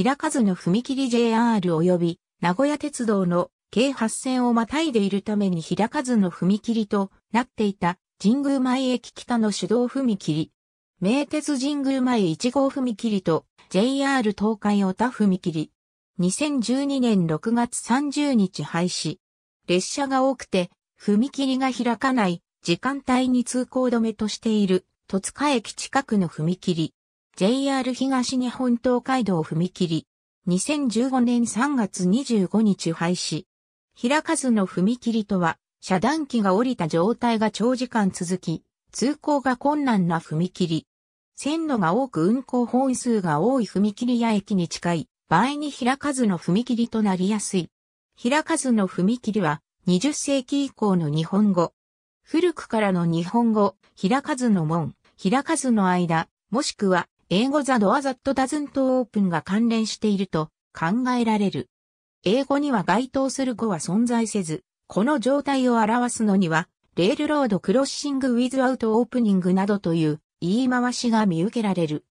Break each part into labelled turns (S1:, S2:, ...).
S1: 平数の踏切 JR 及び名古屋鉄道の計8線をまたいでいるために平数の踏切となっていた神宮前駅北の手動踏切。名鉄神宮前1号踏切と JR 東海オタ踏切。2012年6月30日廃止。列車が多くて踏切が開かない時間帯に通行止めとしている戸塚駅近くの踏切。JR 東日本東海道踏切、2015年3月25日廃止。開かずの踏切とは、遮断機が降りた状態が長時間続き、通行が困難な踏切。線路が多く運行本数が多い踏切や駅に近い、場合に開かずの踏切となりやすい。開かずの踏切は、20世紀以降の日本語。古くからの日本語、開かずの門、開かずの間、もしくは英語 The Door That Doesn't Open が関連していると考えられる。英語には該当する語は存在せず、この状態を表すのには、レールロードクロッシングウィズアウトオープニングなどという言い回しが見受けられる。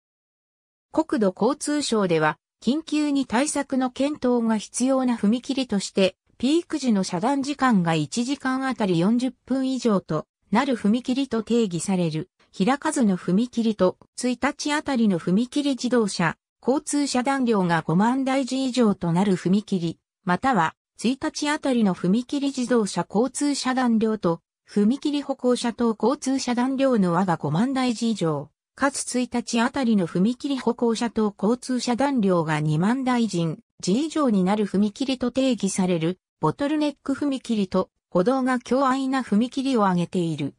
S1: 国土交通省では、緊急に対策の検討が必要な踏切として、ピーク時の遮断時間が1時間あたり40分以上となる踏切と定義される。開かずの踏切と1日あたりの踏切自動車、交通遮断量が5万台時以上となる踏切、または1日あたりの踏切自動車交通遮断量と踏切歩行者等交通遮断量の和が5万台時以上、かつ1日あたりの踏切歩行者等交通遮断量が2万台人時以上になる踏切と定義される、ボトルネック踏切と歩道が強愛な踏切を挙げている。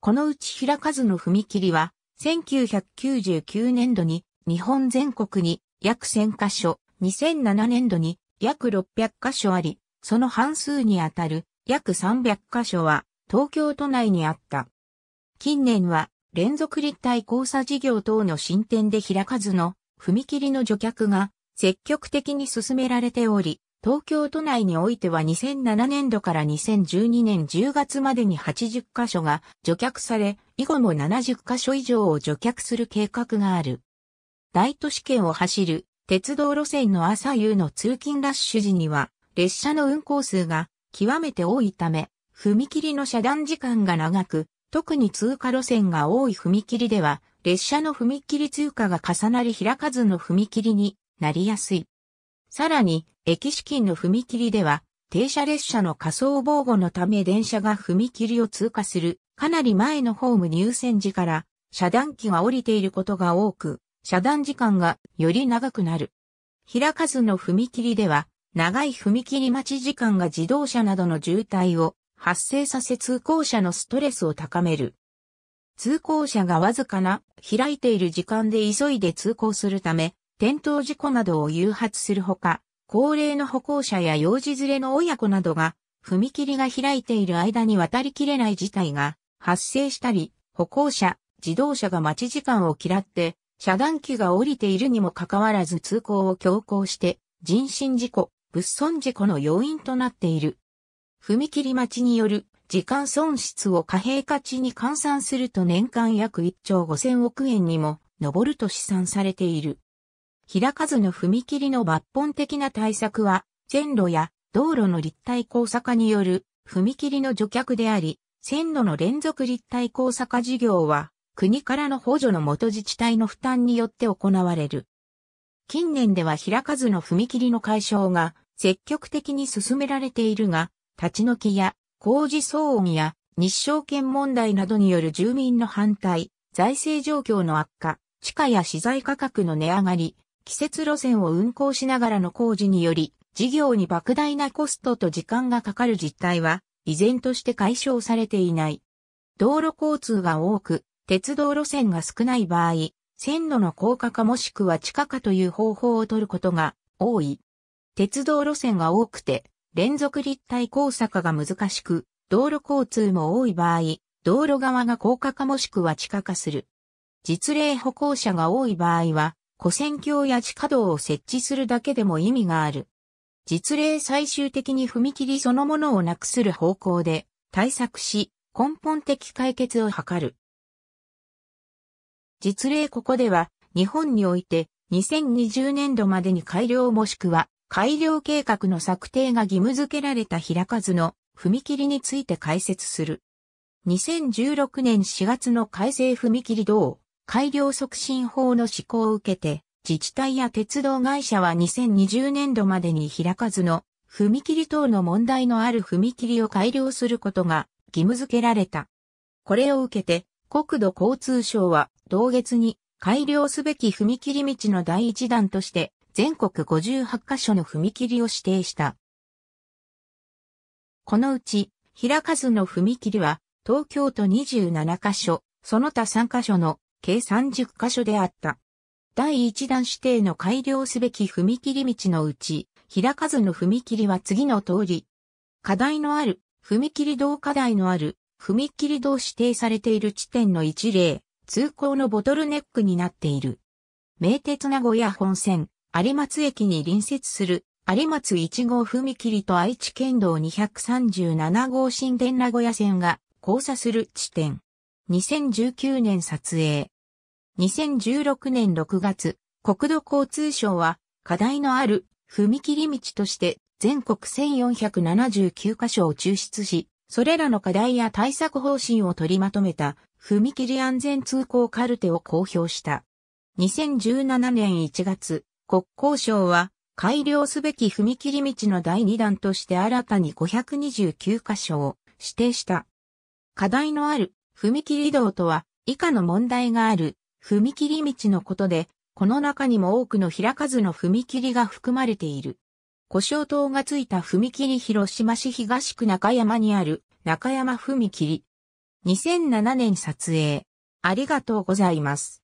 S1: このうち平数の踏切は、1999年度に日本全国に約1000カ所、2007年度に約600カ所あり、その半数にあたる約300カ所は東京都内にあった。近年は連続立体交差事業等の進展で開かずの踏切の除却が積極的に進められており、東京都内においては2007年度から2012年10月までに80カ所が除却され、以後も70カ所以上を除却する計画がある。大都市圏を走る鉄道路線の朝夕の通勤ラッシュ時には、列車の運行数が極めて多いため、踏切の遮断時間が長く、特に通過路線が多い踏切では、列車の踏切通過が重なり開かずの踏切になりやすい。さらに、駅資金の踏切では、停車列車の仮想防護のため電車が踏切を通過する、かなり前のホーム入線時から、遮断機が降りていることが多く、遮断時間がより長くなる。開かずの踏切では、長い踏切待ち時間が自動車などの渋滞を発生させ通行者のストレスを高める。通行者がわずかな開いている時間で急いで通行するため、転倒事故などを誘発するほか、高齢の歩行者や幼児連れの親子などが、踏切が開いている間に渡りきれない事態が発生したり、歩行者、自動車が待ち時間を嫌って、遮断機が降りているにもかかわらず通行を強行して、人身事故、物損事故の要因となっている。踏切待ちによる時間損失を貨幣価値に換算すると年間約1兆5000億円にも上ると試算されている。開かずの踏切の抜本的な対策は、線路や道路の立体交差化による踏切の除却であり、線路の連続立体交差化事業は、国からの補助の元自治体の負担によって行われる。近年では開かずの踏切の解消が積極的に進められているが、立ち退きや工事騒音や日照権問題などによる住民の反対、財政状況の悪化、地価や資材価格の値上がり、季節路線を運行しながらの工事により、事業に莫大なコストと時間がかかる実態は、依然として解消されていない。道路交通が多く、鉄道路線が少ない場合、線路の高架化もしくは地下化という方法を取ることが多い。鉄道路線が多くて、連続立体交差化が難しく、道路交通も多い場合、道路側が高架化もしくは地下化する。実例歩行者が多い場合は、古戦橋や地下道を設置するだけでも意味がある。実例最終的に踏切そのものをなくする方向で対策し、根本的解決を図る。実例ここでは、日本において2020年度までに改良もしくは改良計画の策定が義務付けられた開かずの踏切について解説する。2016年4月の改正踏切道改良促進法の施行を受けて、自治体や鉄道会社は2020年度までに開かずの、踏切等の問題のある踏切を改良することが義務付けられた。これを受けて、国土交通省は同月に改良すべき踏切道の第一弾として、全国58カ所の踏切を指定した。このうち、開かずの踏切は、東京都27カ所、その他3カ所の計30箇所であった。第1弾指定の改良すべき踏切道のうち、開かずの踏切は次の通り。課題のある、踏切道課題のある、踏切道指定されている地点の一例、通行のボトルネックになっている。名鉄名古屋本線、有松駅に隣接する、有松1号踏切と愛知県道237号新田名古屋線が交差する地点。2019年撮影。2016年6月、国土交通省は課題のある踏切道として全国1479箇所を抽出し、それらの課題や対策方針を取りまとめた踏切安全通行カルテを公表した。2017年1月、国交省は改良すべき踏切道の第2弾として新たに529箇所を指定した。課題のある踏切道とは以下の問題がある踏切道のことで、この中にも多くの開かずの踏切が含まれている。故障灯がついた踏切広島市東区中山にある中山踏切。2007年撮影。ありがとうございます。